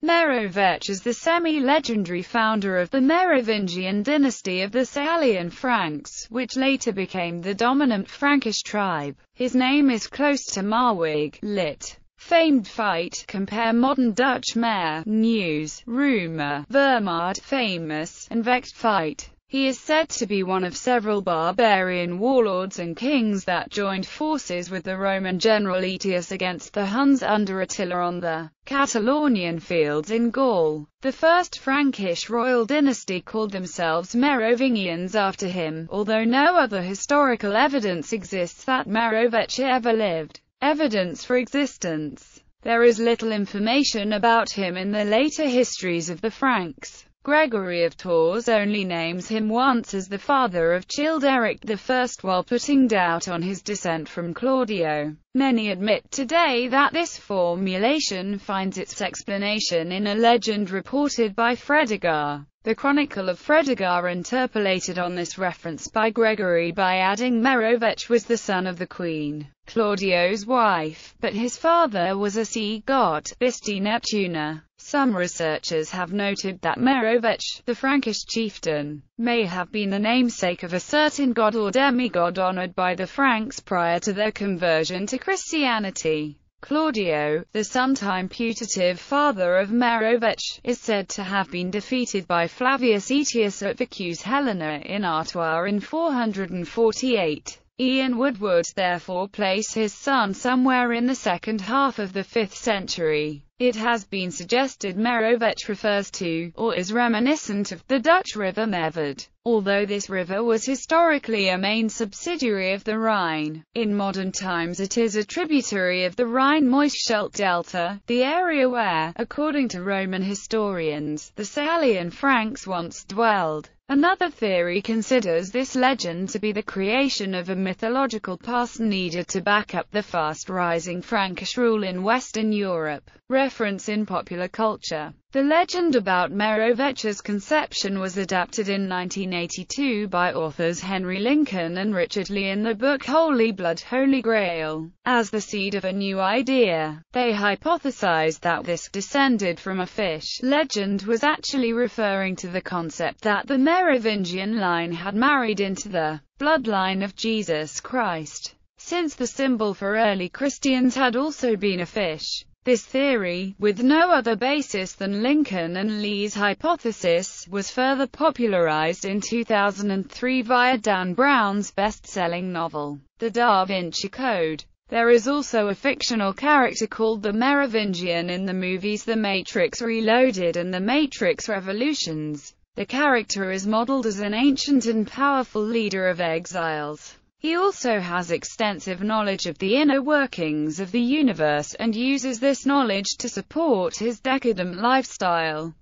Merovech is the semi-legendary founder of the Merovingian dynasty of the Salian Franks, which later became the dominant Frankish tribe. His name is close to Marwig, lit. Famed fight, compare modern Dutch mayor, news, rumor, Wehrmacht, famous, and vexed fight. He is said to be one of several barbarian warlords and kings that joined forces with the Roman general Aetius against the Huns under Attila on the Catalonian fields in Gaul. The first Frankish royal dynasty called themselves Merovingians after him, although no other historical evidence exists that Merovech ever lived. Evidence for existence. There is little information about him in the later histories of the Franks. Gregory of Tours only names him once as the father of Childeric I while putting doubt on his descent from Claudio. Many admit today that this formulation finds its explanation in a legend reported by Fredegar. The Chronicle of Fredegar interpolated on this reference by Gregory by adding Merovech was the son of the queen, Claudio's wife, but his father was a sea god, Bisti Neptuna. Some researchers have noted that Merovech, the Frankish chieftain, may have been the namesake of a certain god or demigod honored by the Franks prior to their conversion to Christianity. Claudio, the sometime putative father of Merovech, is said to have been defeated by Flavius Aetius at Vicus Helena in Artois in 448. Ian Woodward therefore place his son somewhere in the second half of the 5th century. It has been suggested Merovec refers to, or is reminiscent of, the Dutch river Merwerd. Although this river was historically a main subsidiary of the Rhine, in modern times it is a tributary of the Rhine-Moischscheldt delta, the area where, according to Roman historians, the Salian Franks once dwelled. Another theory considers this legend to be the creation of a mythological past needed to back up the fast-rising Frankish rule in Western Europe reference in popular culture. The legend about Merovecher's conception was adapted in 1982 by authors Henry Lincoln and Richard Lee in the book Holy Blood, Holy Grail. As the seed of a new idea, they hypothesized that this descended from a fish. Legend was actually referring to the concept that the Merovingian line had married into the bloodline of Jesus Christ, since the symbol for early Christians had also been a fish. This theory, with no other basis than Lincoln and Lee's hypothesis, was further popularized in 2003 via Dan Brown's best-selling novel, The Da Vinci Code. There is also a fictional character called the Merovingian in the movies The Matrix Reloaded and The Matrix Revolutions. The character is modeled as an ancient and powerful leader of exiles. He also has extensive knowledge of the inner workings of the universe, and uses this knowledge to support his decadent lifestyle.